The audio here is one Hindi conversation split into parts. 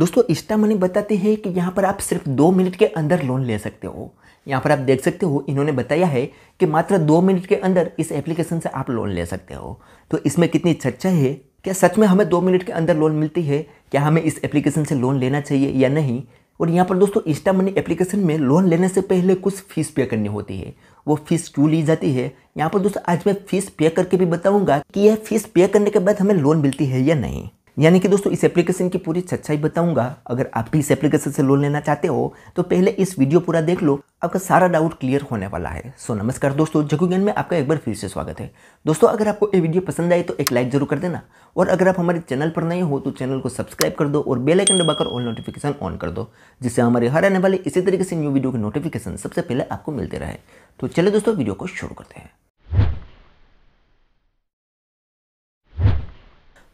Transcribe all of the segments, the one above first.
दोस्तों इंस्टा मनी बताते हैं कि यहाँ पर आप सिर्फ दो मिनट के अंदर लोन ले सकते हो यहाँ पर आप देख सकते हो इन्होंने बताया है कि मात्र दो मिनट के अंदर इस एप्लीकेशन से आप लोन ले सकते हो तो इसमें कितनी चर्चा है क्या सच में हमें दो मिनट के अंदर लोन मिलती है क्या हमें इस एप्लीकेशन से लोन लेना चाहिए या नहीं और यहाँ पर दोस्तों इंस्टा मनी एप्लीकेशन में लोन लेने से पहले कुछ फीस पे करनी होती है वो फीस क्यों ली जाती है यहाँ पर दोस्तों आज मैं फीस पे करके भी बताऊँगा कि यह फीस पे करने के बाद हमें लोन मिलती है या नहीं यानी कि दोस्तों इस एप्लीकेशन की पूरी सच्चाई बताऊंगा अगर आप भी इस एप्लीकेशन से लोन लेना चाहते हो तो पहले इस वीडियो पूरा देख लो आपका सारा डाउट क्लियर होने वाला है सो नमस्कार दोस्तों जगू ज्ञान में आपका एक बार फिर से स्वागत है दोस्तों अगर आपको ये वीडियो पसंद आए तो एक लाइक जरूर कर देना और अगर आप हमारे चैनल पर नए हो तो चैनल को सब्सक्राइब कर दो और बेलाइकन दबाकर ऑल नोटिफिकेशन ऑन कर दो जिससे हमारे हर आने वाले इसी तरीके से न्यू वीडियो की नोटिफिकेशन सबसे पहले आपको मिलते रहे तो चले दोस्तों वीडियो को शुरू करते हैं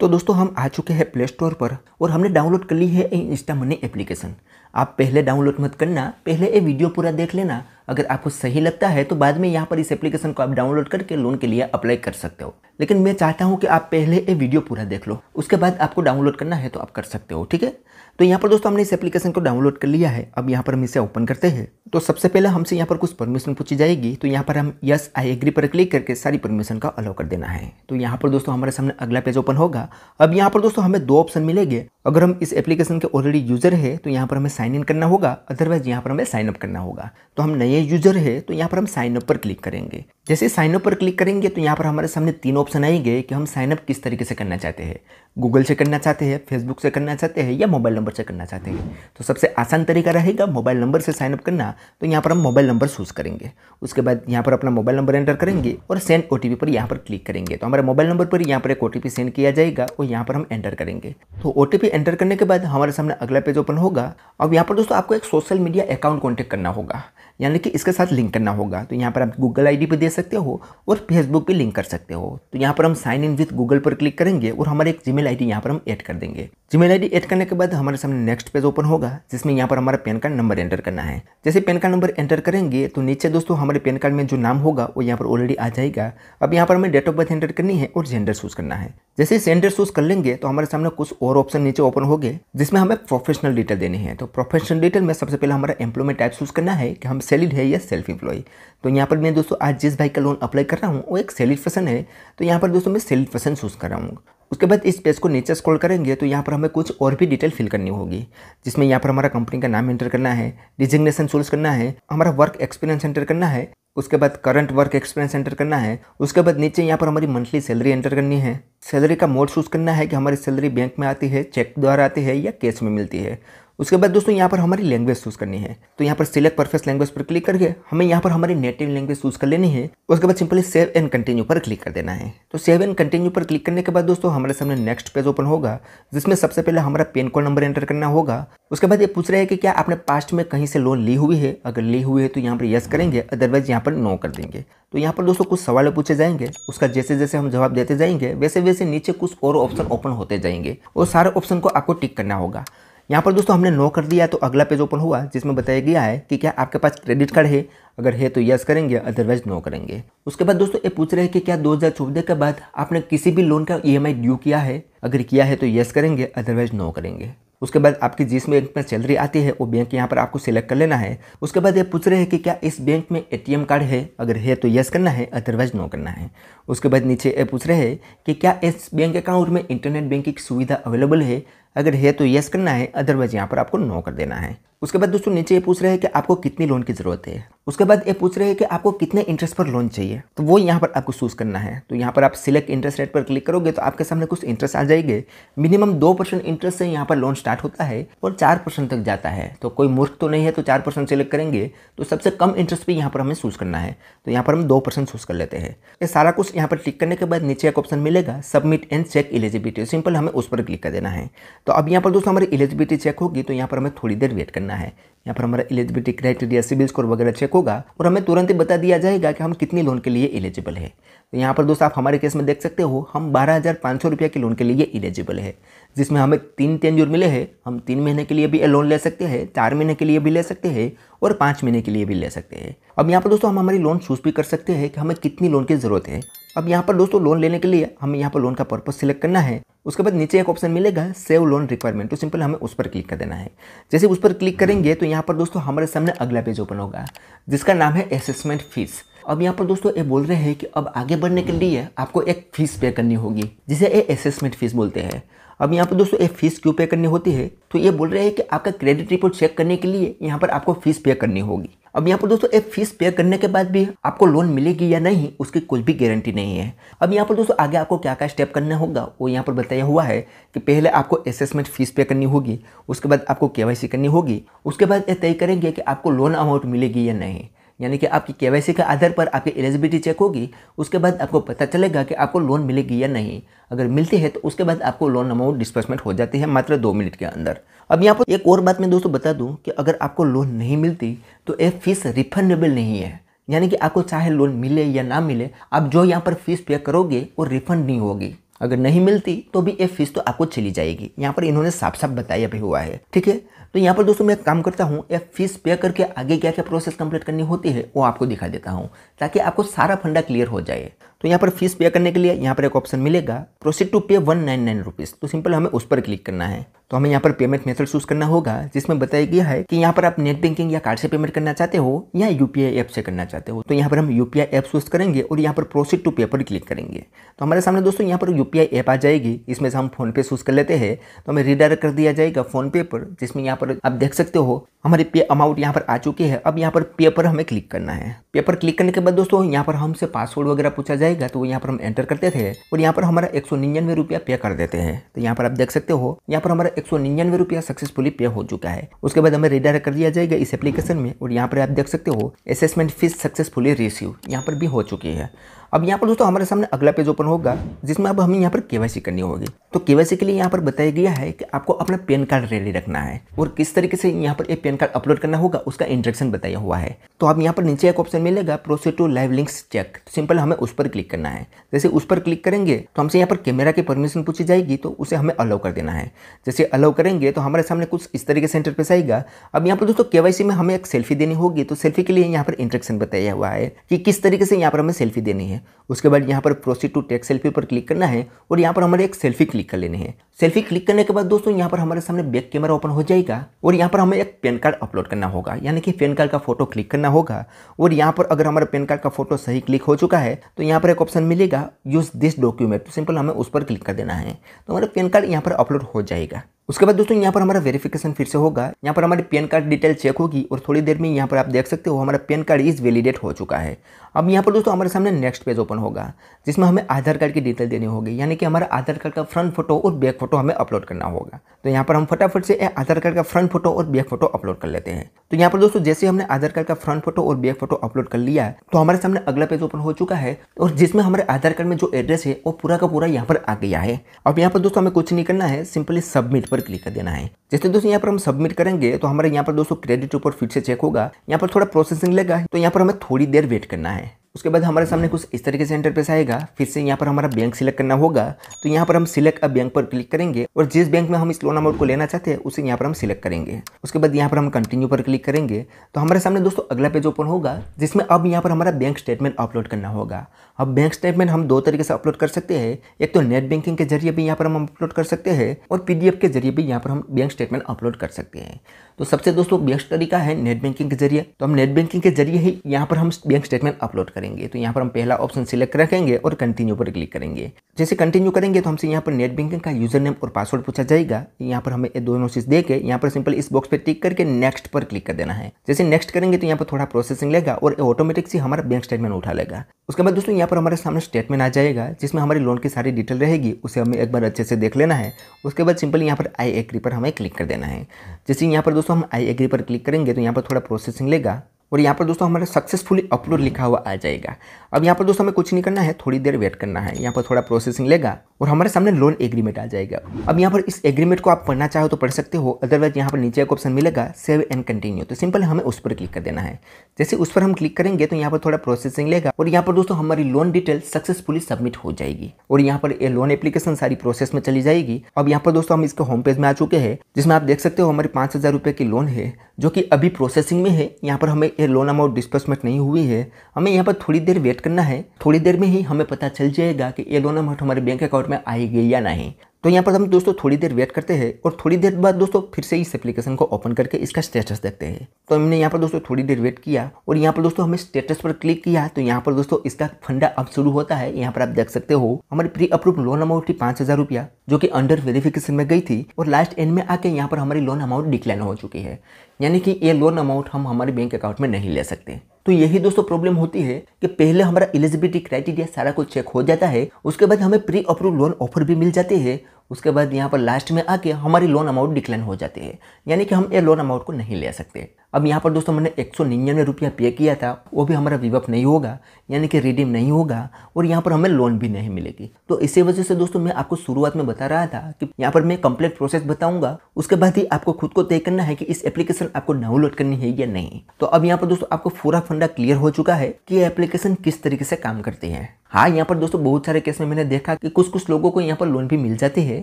तो दोस्तों हम आ चुके हैं प्ले स्टोर पर और हमने डाउनलोड कर ली है इंस्टा मनी एप्लीकेशन आप पहले डाउनलोड मत करना पहले ये वीडियो पूरा देख लेना अगर आपको सही लगता है तो बाद में यहाँ पर इस एप्लीकेशन को आप डाउनलोड करके लोन के लिए अप्लाई कर सकते हो लेकिन मैं चाहता हूँ कि आप पहले ये वीडियो पूरा देख लो उसके बाद आपको डाउनलोड करना है तो आप कर सकते हो ठीक है तो यहाँ पर दोस्तों हमने इस एप्लीकेशन को डाउनलोड कर लिया है अब यहाँ पर हम इसे ओपन करते हैं तो सबसे पहले हमसे यहाँ पर कुछ परमिशन पूछी जाएगी तो यहाँ पर हम यस आई एग्री पर क्लिक करके सारी परमिशन का अलाउ कर देना है तो यहाँ पर दोस्तों हमारे सामने अगला पेज ओपन होगा अब यहाँ पर दोस्तों हमें दो ऑप्शन मिलेंगे अगर हम इस एप्लीकेशन के ऑलरेडी यूज़र है तो यहाँ पर हमें साइन इन करना होगा अदरवाइज यहाँ पर हमें साइन अप करना होगा तो हम नए यूज़र है तो यहाँ पर हम साइन अप पर क्लिक करेंगे जैसे साइन अप पर क्लिक करेंगे तो यहाँ पर हमारे सामने तीन ऑप्शन आएंगे कि हम साइन अप किस तरीके से करना चाहते हैं गूगल से करना चाहते हैं फेसबुक से करना चाहते हैं या मोबाइल नंबर से करना चाहते हैं तो सबसे आसान तरीका रहेगा मोबाइल नंबर से साइनअप करना तो यहाँ पर हम मोबाइल नंबर चूज़ करेंगे उसके बाद यहाँ पर अपना मोबाइल नंबर एंटर करेंगे और सेंड ओ पर यहाँ पर क्लिक करेंगे तो हमारे मोबाइल नंबर पर यहाँ पर एक ओ सेंड किया जाएगा और यहाँ पर हम एंटर करेंगे तो ओ एंटर करने के बाद हमारे सामने अगला पेज ओपन होगा अब यहाँ पर दोस्तों आपको एक सोशल मीडिया अकाउंट कॉन्टेक्ट करना होगा यानी कि इसके साथ लिंक करना होगा तो यहाँ पर आप गूगल आईडी डी दे सकते हो और फेसबुक पे लिंक कर सकते हो तो यहाँ पर हम साइन इन विथ गूगल पर क्लिक करेंगे और हमारे एक जीमेल आईडी यहाँ पर हम ऐड कर देंगे जीमेल आईडी ऐड करने के बाद हमारे सामने नेक्स्ट पेज ओपन होगा जिसमें यहाँ पर हमारा पैन कार्ड नंबर एंटर करना है जैसे पैन कार्ड नंबर एंटर करेंगे तो नीचे दोस्तों हमारे पैन कार्ड में जो नाम होगा वो यहाँ पर ऑलरेडी आ जाएगा अब यहाँ पर हमें डेट ऑफ बर्थ एंटर करनी है और जेंडर चूज करना है जैसे जेंडर चूज कर लेंगे तो हमारे सामने कुछ और ऑप्शन नीचे ओपन हो गए जिसमें हमें प्रोफेशनल डिटेल देनी है तो प्रोफेशनल डिटेल में सबसे पहले हमारा एम्प्लॉयमेंट टाइप चूज करना है कि हम सेलिड है या सेल्फ एम्प्लॉय तो यहाँ पर मैं दोस्तों आज जिस भाई का लोन अप्लाई कर रहा हूँ वो एक सेलिड पर्सन है तो यहाँ पर दोस्तों मैं सेलिड पर्सन चूज़ कर रहा हूँ उसके बाद इस पेज को नीचे स्क्रॉल करेंगे तो यहाँ पर हमें कुछ और भी डिटेल फिल करनी होगी जिसमें यहाँ पर हमारा कंपनी का नाम एंटर करना है डिजिग्नेशन चूज करना है हमारा वर्क एक्सपीरियंस एंटर करना है उसके बाद करंट वर्क एक्सपीरियंस एंटर करना है उसके बाद नीचे यहाँ पर हमारी मंथली सैलरी एंटर करनी है सैलरी का मोड चूज करना है कि हमारी सैलरी बैंक में आती है चेक द्वारा आती है या कैश में मिलती है उसके बाद दोस्तों यहाँ पर हमारी लैंग्वेज चूज़ करनी है तो यहाँ पर सिलेक्ट परफेक्ट लैंग्वेज पर क्लिक करके हमें यहाँ पर हमारी नेटिव लैंग्वेज चूज़ कर लेनी है उसके बाद सिंपली सेव एंड कंटिन्यू पर क्लिक कर देना है तो सेव एंड कंटिन्यू पर क्लिक करने के बाद दोस्तों हमारे सामने नेक्स्ट पेज ओपन होगा जिसमें सबसे पहले हमारा पेन कोड नंबर एंटर करना होगा उसके बाद ये पूछ रहे हैं कि क्या आपने पास्ट में कहीं से लोन ली हुई है अगर ली हुई है तो यहाँ पर येस करेंगे अदरवाइज यहाँ पर नो कर देंगे तो यहाँ पर दोस्तों कुछ सवाल पूछे जाएंगे उसका जैसे जैसे हम जवाब देते जाएंगे वैसे वैसे नीचे कुछ और ऑप्शन ओपन होते जाएंगे और सारे ऑप्शन को आपको टिक करना होगा यहाँ पर दोस्तों हमने नो कर दिया तो अगला पेज ओपन हुआ जिसमें बताया गया है कि क्या आपके पास क्रेडिट कार्ड है अगर है तो यस करेंगे अदरवाइज नो करेंगे उसके बाद दोस्तों ये पूछ रहे हैं कि क्या चौदह के बाद आपने किसी भी लोन का आई e ड्यू किया है अगर किया है तो यस करेंगे अदरवाइज नो करेंगे उसके बाद आपकी जिस बैंक में सैलरी आती है वो बैंक यहाँ पर आपको सिलेक्ट कर लेना है उसके बाद ये पूछ रहे हैं कि क्या इस बैंक में एटीएम कार्ड है अगर है तो यस करना है अदरवाइज नो करना है उसके बाद नीचे ये पूछ रहे हैं कि क्या इस बैंक अकाउंट में इंटरनेट बैंकिंग सुविधा अवेलेबल है अगर है तो यस करना है अदरवाइज यहाँ पर आपको नो कर देना है उसके बाद दोस्तों नीचे ये पूछ रहे हैं कि आपको कितनी लोन की ज़रूरत है उसके बाद ये पूछ रहे हैं कि आपको कितने इंटरेस्ट पर लोन चाहिए तो वो यहाँ पर आपको चूज़ करना है तो यहाँ पर आप सिलेक्ट इंटरेस्ट रेट पर क्लिक करोगे तो आपके सामने कुछ इंटरेस्ट आ जाएंगे मिनिमम दो परसेंट इंटरेस्ट से यहाँ पर लोन स्टार्ट होता है और चार परसेंट तक जाता है तो कोई मूर्ख तो नहीं है तो चार परसेंट सिलेक्ट करेंगे तो सबसे कम इंटरेस्ट भी यहाँ पर हमें चूज़ करना है तो यहाँ पर हम दो परसेंट चूज़ कर लेते हैं ये सारा कुछ यहाँ पर क्लिक करने के बाद नीचे एक ऑप्शन मिलेगा submit and check eligibility simple हमें उस पर क्लिक कर देना है तो अब यहाँ पर दोस्तों हमारी एलिजिबिलिटी चेक होगी तो यहाँ पर हमें थोड़ी देर वेट करना है यहाँ पर हमारा एलिजिबिलिटी क्राइटेरिया सिविल स्कोर वगैरह चेक होगा और हमें तुरंत ही बता दिया जाएगा कि हम कितने लोन के लिए एलिजिबल है तो यहाँ पर दोस्तों आप हमारे केस में देख सकते हो हम बारह हज़ार पाँच सौ रुपये के लोन के लिए एलिजिबल है जिसमें हमें तीन तेंजूर मिले हैं हम तीन महीने के लिए भी लोन ले सकते हैं चार महीने के लिए भी ले सकते हैं और पाँच महीने के लिए भी ले सकते हैं अब यहाँ पर दोस्तों हम हमारी लोन चूज़ भी कर सकते हैं कि हमें कितनी लोन की ज़रूरत है अब यहाँ पर दोस्तों लोन लेने के लिए हमें यहाँ पर लोन का पर्पज सिलेक्ट करना है उसके बाद नीचे एक ऑप्शन मिलेगा सेव लोन रिक्वायरमेंट तो सिंपल हमें उस पर क्लिक कर देना है जैसे उस पर क्लिक करेंगे तो यहाँ पर दोस्तों हमारे सामने अगला पेज ओपन होगा जिसका नाम है असेसमेंट फीस अब यहाँ पर दोस्तों ये बोल रहे हैं कि अब आगे बढ़ने के लिए आपको एक फीस पे करनी होगी जिसे ये असेसमेंट फीस बोलते हैं अब यहाँ पर दोस्तों ये फीस क्यों पे करनी होती है तो ये बोल रहे हैं कि आपका क्रेडिट रिपोर्ट चेक करने के लिए यहाँ पर आपको फीस पे करनी होगी अब यहाँ पर दोस्तों एक फीस पे करने के बाद भी आपको लोन मिलेगी या नहीं उसकी कुछ भी गारंटी नहीं है अब यहाँ पर दोस्तों आगे आपको क्या क्या स्टेप करना होगा वो यहाँ पर बताया हुआ है कि पहले आपको असेसमेंट फीस पे करनी होगी उसके बाद आपको के करनी होगी उसके बाद ये तय करेंगे कि आपको लोन अमाउंट मिलेगी या नहीं यानी कि आपकी केवाईसी के आधार पर आपकी एलिजिबिलिटी चेक होगी उसके बाद आपको पता चलेगा कि आपको लोन मिलेगी या नहीं अगर मिलती है तो उसके बाद आपको लोन अमाउंट डिस्बर्समेंट हो जाती है मात्र दो मिनट के अंदर अब यहाँ पर एक और बात मैं दोस्तों बता दूँ कि अगर आपको लोन नहीं मिलती तो ये फीस रिफंडेबल नहीं है यानी कि आपको चाहे लोन मिले या ना मिले आप जो यहाँ पर फीस पे करोगे वो रिफंड नहीं होगी अगर नहीं मिलती तो भी ये फीस तो आपको चली जाएगी यहाँ पर इन्होंने साफ साफ बताया भी हुआ है ठीक है तो यहाँ पर दोस्तों मैं काम करता हूँ या फीस पे करके आगे क्या क्या प्रोसेस कंप्लीट करनी होती है वो आपको दिखा देता हूँ ताकि आपको सारा फंडा क्लियर हो जाए तो यहाँ पर फीस पे करने के लिए यहाँ पर एक ऑप्शन मिलेगा proceed to pay one nine nine rupees तो सिंपल हमें उस पर क्लिक करना है तो हमें यहाँ पर पेमेंट मेथड चूज करना होगा जिसमें बताया गया है कि यहाँ पर आप नेट बैंकिंग या कार्ड से पेमेंट करना चाहते हो या यूपीआई ऐप से करना चाहते हो तो यहाँ पर हम यूपीआई ऐप चूज करेंगे और यहाँ पर प्रोसीड टू पे पर क्लिक करेंगे तो हमारे सामने दोस्तों यहाँ पर यूपीआई ऐप आ जाएगी इसमें से हम फोनपे चूज कर लेते हैं तो हमें रिडायरेक्ट कर दिया जाएगा फोनपे पर जिसमें यहाँ पर आप देख सकते हो हमारे पे अमाउंट यहाँ पर आ चुके हैं अब यहाँ पर पे पर हमें क्लिक करना है पे पर क्लिक करने के बाद दोस्तों यहाँ पर हमसे पासवर्ड वगैरह पूछा जाए जाएगा तो वो यहाँ पर हम एंटर करते थे और यहाँ पर हमारा एक सौ निन्यानवे पे कर देते हैं तो यहाँ पर आप देख सकते हो यहाँ पर हमारा एक सौ निन्यानवे सक्सेसफुली पे हो चुका है उसके बाद हमें रिडायरेक्ट कर दिया जाएगा इस एप्लीकेशन में और यहाँ पर आप देख सकते हो असेसमेंट फीस सक्सेसफुली रिसीव यहाँ पर भी हो चुकी है अब यहाँ पर दोस्तों हमारे सामने अगला पेज ओपन होगा जिसमें अब हमें यहाँ पर केवाईसी करनी होगी तो केवाईसी के लिए यहाँ पर बताया गया है कि आपको अपना पैन कार्ड रेडी रखना है और किस तरीके से यहाँ पर एक पैन कार्ड अपलोड करना होगा उसका इंट्रेक्शन बताया हुआ है तो अब यहाँ पर नीचे एक ऑप्शन मिलेगा process to live links check simple हमें उस पर क्लिक करना है जैसे उस पर क्लिक करेंगे तो हमसे यहाँ पर कैमरा की परमिशन पूछी जाएगी तो उसे हमें अलाउ कर देना है जैसे अलाउ करेंगे तो हमारे सामने कुछ इस तरीके से पे आएगा अब यहाँ पर दोस्तों केवाईसी में हमें एक सेल्फी देनी होगी तो सेल्फी के लिए यहाँ पर इंट्रेक्शन बताया हुआ है कि किस तरीके से यहाँ पर हमें सेल्फी देनी है है उसके बाद यहाँ पर प्रोसीड टू टेक सेल्फी पर क्लिक करना है और यहाँ पर हमारे एक सेल्फी क्लिक कर लेने हैं सेल्फी क्लिक करने के बाद दोस्तों यहाँ पर हमारे सामने बैक कैमरा ओपन हो जाएगा और यहाँ पर हमें एक पैन कार्ड अपलोड करना होगा यानी कि पैन कार्ड का फोटो क्लिक करना होगा और यहाँ पर अगर हमारे पैन कार्ड का फोटो सही क्लिक हो चुका है तो यहाँ पर एक ऑप्शन मिलेगा यूज दिस डॉक्यूमेंट तो सिंपल हमें उस पर क्लिक कर देना है तो हमारा पैन कार्ड यहाँ पर अपलोड हो जाएगा उसके बाद दोस्तों यहाँ पर हमारा वेरिफिकेशन फिर से होगा यहाँ पर हमारी पैन कार्ड डिटेल चेक होगी और थोड़ी देर में यहाँ पर आप देख सकते हो हमारा पैन कार्ड इज वैलिडेट हो चुका है अब यहाँ पर दोस्तों हमारे सामने नेक्स्ट पेज ओपन होगा जिसमें हमें आधार कार्ड की डिटेल देनी होगी यानी कि हमारा आधार कार्ड का फ्रंट फोटो और बैक फोटो हमें अपलोड करना होगा तो यहाँ पर हम फटाफट से आधार कार्ड का फ्रंट फोटो और बैक फोटो अपलोड कर लेते हैं तो यहाँ पर दोस्तों जैसे हमने आधार कार्ड का फ्रंट फोटो और बैक फोटो अपलोड कर लिया तो हमारे सामने अगला पेज ओपन हो चुका है और जिसमें हमारे आधार कार्ड में जो एड्रेस है वो पूरा का पूरा यहाँ पर आ गया है अब यहाँ पर दोस्तों हमें कुछ नहीं करना है सिंपली सबमिट पर क्लिक कर देना है जैसे दोस्तों यहाँ पर हम सबमिट करेंगे तो हमारे यहाँ पर दोस्तों क्रेडिट रिपोर्ट फिर से चेक होगा यहाँ पर थोड़ा प्रोसेसिंग लेगा तो यहाँ पर हमें थोड़ी देर वेट करना है उसके बाद हमारे सामने कुछ इस तरीके से इंटरफेस आएगा फिर से यहाँ पर हमारा बैंक सिलेक्ट करना होगा तो यहाँ पर हम सिलेक्ट अ बैंक पर क्लिक करेंगे और जिस बैंक में हम इस लोन अमाउंट को लेना चाहते हैं उसे यहाँ पर हम सिलेक्ट करेंगे उसके बाद यहाँ पर हम कंटिन्यू पर क्लिक करेंगे तो हमारे सामने दोस्तों अगला पेज ओपन होगा जिसमें अब यहाँ पर हमारा बैंक स्टेटमेंट अपलोड करना होगा अब बैंक स्टेटमेंट हम दो तरीके से अपलोड कर सकते हैं एक तो नेट बैंकिंग के जरिए भी यहाँ पर हम अपलोड कर सकते हैं और पीडीएफ के जरिए भी यहाँ पर हम बैंक स्टेटमेंट अपलोड कर सकते हैं तो सबसे दोस्तों बेस्ट तरीका है नेट बैंकिंग के जरिए तो हम नेट बैंकिंग के जरिए ही यहाँ पर हम बैंक स्टेटमेंट अपलोड करेंगे तो यहाँ पर हम पहला ऑप्शन सिलेक्ट रखेंगे और कंटिन्यू पर क्लिक करेंगे जैसे कंटिन्यू करेंगे करेंगे तो हमसे यहाँ पर नेट बैंकिंग का यूज़र नेम और पासवर्ड पूछा जाएगा यहाँ पर हमें दोनों चीज़ दे यहाँ पर सिंपल इस बॉक्स पर टिक करके नेक्स्ट पर क्लिक कर देना है जैसे नेक्स्ट करेंगे तो यहाँ पर थोड़ा प्रोसेसिंग लेगा और ऑटोमेटिक से हमारा बैंक स्टेटमेंट उठा लेगा उसके बाद दोस्तों यहाँ पर हमारे सामने स्टेटमेंट आ जाएगा जिसमें हमारी लोन की सारी डिटेल रहेगी उसे हमें एक बार अच्छे से देख लेना है उसके बाद सिंपल यहाँ पर आई एग्री पर हमें क्लिक कर देना है जैसे यहाँ पर दोस्तों हम आई एग्री पर क्लिक करेंगे तो यहाँ पर थोड़ा प्रोसेसिंग लेगा और यहाँ पर दोस्तों हमारा सक्सेसफुली अपलोड लिखा हुआ आ जाएगा अब यहाँ पर दोस्तों हमें कुछ नहीं करना है थोड़ी देर वेट करना है यहाँ पर थोड़ा प्रोसेसिंग लेगा और हमारे सामने लोन एग्रीमेंट आ जाएगा अब यहाँ पर इस एग्रीमेंट को आप पढ़ना चाहो तो पढ़ सकते हो अदरवाइज यहाँ पर नीचे एक ऑप्शन मिलेगा सेव एंड कंटिन्यू तो सिंपल हमें उस पर क्लिक कर देना है जैसे उस पर हम क्लिक करेंगे तो यहाँ पर थोड़ा प्रोसेसिंग लेगा और यहाँ पर दोस्तों हमारी लोन डिटेल सक्सेसफुली सबमिट हो जाएगी और यहाँ पर लोन एप्लीकेशन सारी प्रोसेस में चली जाएगी अब यहाँ पर दोस्तों हम इसके होम पेज में आ चुके हैं जिसमें आप देख सकते हो हमारे पाँच हज़ार रुपये की लोन है जो कि अभी प्रोसेसिंग में है यहाँ पर हमें ये लोन अमाउंट डिस्पर्समेंट नहीं हुई है हमें यहाँ पर थोड़ी देर वेट करना है थोड़ी देर में ही हमें पता चल जाएगा कि ये लोन अमाउंट हमारे बैंक अकाउंट में आएगी या नहीं तो यहाँ पर हम दोस्तों थोड़ी देर वेट करते हैं और थोड़ी देर बाद दोस्तों फिर से इस एप्लीकेशन को ओपन करके इसका स्टेटस देखते हैं तो हमने यहाँ पर दोस्तों थोड़ी देर वेट किया और यहाँ पर दोस्तों हमें स्टेटस पर क्लिक किया तो यहाँ पर दोस्तों इसका फंडा अब शुरू होता है यहाँ पर आप देख सकते हो हमारी प्री अप्रूव लोन अमाउंट थी पाँच हज़ार रुपया जो कि अंडर वेरिफिकेशन में गई थी और लास्ट एंड में आके यहाँ पर हमारी लोन अमाउंट डिक्लाइन हो चुकी है यानी कि ये लोन अमाउंट हम हमारे बैंक अकाउंट में नहीं ले सकते तो यही दोस्तों प्रॉब्लम होती है कि पहले हमारा एलिजिबिलिटी क्राइटेरिया सारा कुछ चेक हो जाता है उसके बाद हमें प्री अप्रूव लोन ऑफर भी मिल जाती है उसके बाद यहाँ पर लास्ट में आके हमारी लोन अमाउंट डिक्लाइन हो जाती है यानी कि हम ये लोन अमाउंट को नहीं ले सकते अब यहाँ पर दोस्तों मैंने एक सौ निन्यानवे रुपया पे किया था वो भी हमारा विवप नहीं होगा यानी कि रिडीम नहीं होगा और यहाँ पर हमें लोन भी नहीं मिलेगी तो इसी वजह से दोस्तों मैं आपको शुरुआत में बता रहा था कि यहाँ पर मैं कंप्लीट प्रोसेस बताऊंगा उसके बाद ही आपको खुद को तय करना है कि इस एप्लीकेशन आपको डाउनलोड करनी है या नहीं तो अब यहाँ पर दोस्तों आपको पूरा फंडा क्लियर हो चुका है कि ये एप्लीकेशन किस तरीके से काम करती है हाँ यहाँ पर दोस्तों बहुत सारे केस में मैंने देखा कि कुछ कुछ लोगों को यहाँ पर लोन भी मिल जाती है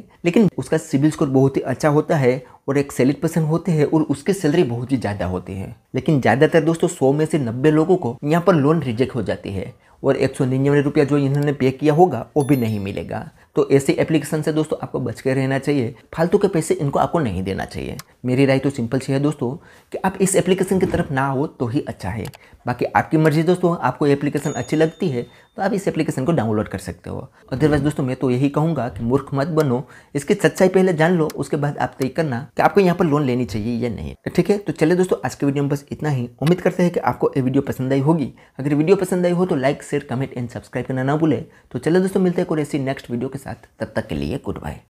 लेकिन उसका सिविल स्कोर बहुत ही अच्छा होता है और एक सैलरी पर्सन होते हैं और उसकी सैलरी बहुत ही ज़्यादा होती है लेकिन ज़्यादातर दोस्तों सौ में से नब्बे लोगों को यहाँ पर लोन रिजेक्ट हो जाती है और एक सौ निन्यानवे रुपया जो इन्होंने पे किया होगा वो भी नहीं मिलेगा तो ऐसे एप्लीकेशन से दोस्तों आपको बच के रहना चाहिए फालतू के पैसे इनको आपको नहीं देना चाहिए मेरी राय तो सिंपल सी है दोस्तों कि आप इस एप्लीकेशन की तरफ ना हो तो ही अच्छा है बाकी आपकी मर्जी दोस्तों आपको एप्लीकेशन अच्छी लगती है तो आप इस एप्लीकेशन को डाउनलोड कर सकते हो अदरवाइज दोस्तों मैं तो यही कहूँगा कि मूर्ख मत बनो इसकी सच्चाई पहले जान लो उसके बाद आप तय करना कि आपको यहाँ पर लोन लेनी चाहिए या नहीं ठीक है तो चले दोस्तों आज के वीडियो में बस इतना ही उम्मीद करते हैं कि आपको ये वीडियो पसंद आई होगी अगर वीडियो पसंद आई हो तो like share comment and subscribe करना ना भूले तो चले दोस्तों मिलते हैं और ऐसी नेक्स्ट वीडियो के साथ साथ तब तक के लिए गुड बाय